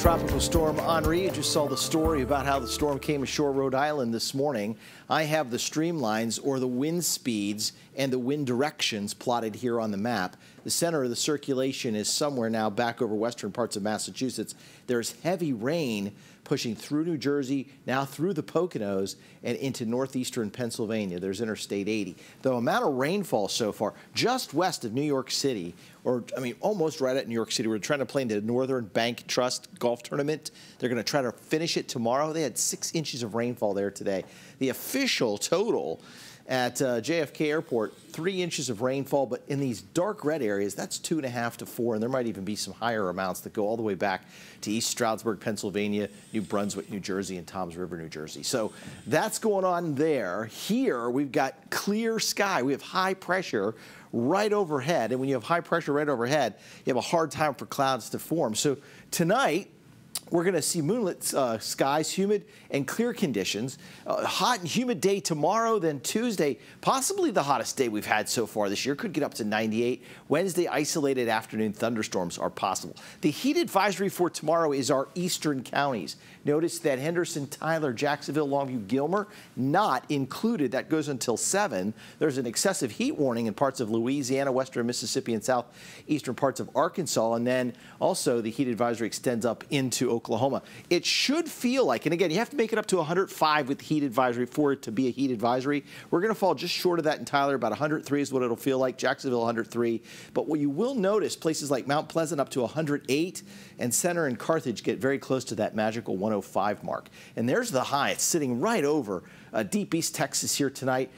Tropical Storm Henri. You just saw the story about how the storm came ashore Rhode Island this morning. I have the streamlines or the wind speeds and the wind directions plotted here on the map. The center of the circulation is somewhere now back over western parts of Massachusetts. There's heavy rain pushing through New Jersey, now through the Poconos, and into northeastern Pennsylvania. There's Interstate 80. The amount of rainfall so far, just west of New York City, or I mean, almost right at New York City, we're trying to play in the Northern Bank Trust golf tournament. They're going to try to finish it tomorrow. They had six inches of rainfall there today. The official total at uh, JFK Airport, three inches of rainfall, but in these dark red areas, that's two and a half to four, and there might even be some higher amounts that go all the way back to East Stroudsburg, Pennsylvania, New Brunswick, New Jersey, and Toms River, New Jersey. So that's going on there. Here, we've got clear sky. We have high pressure right overhead, and when you have high pressure right overhead, you have a hard time for clouds to form. So tonight, we're going to see moonlit uh, skies, humid and clear conditions. Uh, hot and humid day tomorrow, then Tuesday, possibly the hottest day we've had so far this year. Could get up to 98. Wednesday, isolated afternoon thunderstorms are possible. The heat advisory for tomorrow is our eastern counties. Notice that Henderson, Tyler, Jacksonville, Longview, Gilmer, not included. That goes until 7. There's an excessive heat warning in parts of Louisiana, western Mississippi, and southeastern parts of Arkansas. And then also the heat advisory extends up into Oklahoma Oklahoma. It should feel like, and again, you have to make it up to 105 with heat advisory for it to be a heat advisory. We're going to fall just short of that in Tyler. About 103 is what it'll feel like. Jacksonville 103. But what you will notice, places like Mount Pleasant up to 108 and Center and Carthage get very close to that magical 105 mark. And there's the high. It's sitting right over uh, deep East Texas here tonight.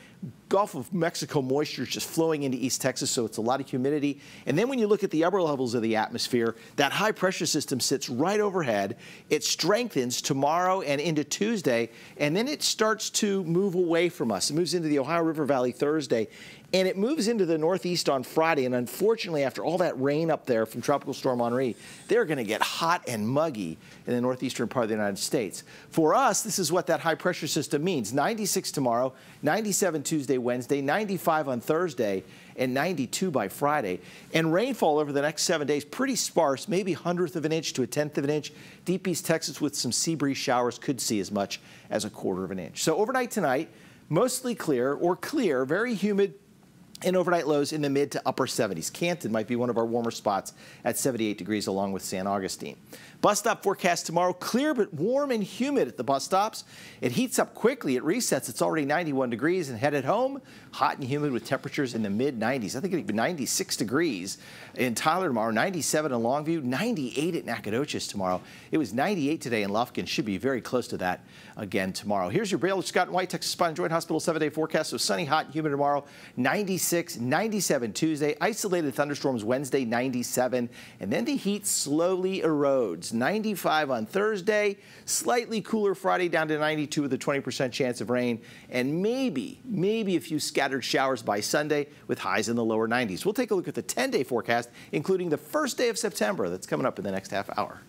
Gulf of Mexico moisture is just flowing into East Texas, so it's a lot of humidity. And then when you look at the upper levels of the atmosphere, that high pressure system sits right overhead. It strengthens tomorrow and into Tuesday, and then it starts to move away from us. It moves into the Ohio River Valley Thursday, and it moves into the northeast on Friday. And unfortunately, after all that rain up there from Tropical Storm Henri, they're going to get hot and muggy in the northeastern part of the United States. For us, this is what that high pressure system means. 96 tomorrow, 97 Tuesday, Wednesday, 95 on Thursday, and 92 by Friday. And rainfall over the next seven days, pretty sparse, maybe hundredth of an inch to a tenth of an inch. Deep East Texas with some sea breeze showers could see as much as a quarter of an inch. So overnight tonight, mostly clear or clear, very humid, and overnight lows in the mid to upper 70s. Canton might be one of our warmer spots at 78 degrees along with San Augustine. Bus stop forecast tomorrow, clear but warm and humid at the bus stops. It heats up quickly. It resets. It's already 91 degrees and headed home hot and humid with temperatures in the mid 90s. I think it'd be 96 degrees in Tyler tomorrow, 97 in Longview, 98 at Nacogdoches tomorrow. It was 98 today in Lufkin. Should be very close to that again tomorrow. Here's your Baylor Scott and White Texas Spine Joint Hospital seven-day forecast. So sunny, hot, and humid tomorrow, 96 96, 97 Tuesday, isolated thunderstorms Wednesday, 97, and then the heat slowly erodes. 95 on Thursday, slightly cooler Friday down to 92 with a 20% chance of rain, and maybe, maybe a few scattered showers by Sunday with highs in the lower 90s. We'll take a look at the 10-day forecast, including the first day of September that's coming up in the next half hour.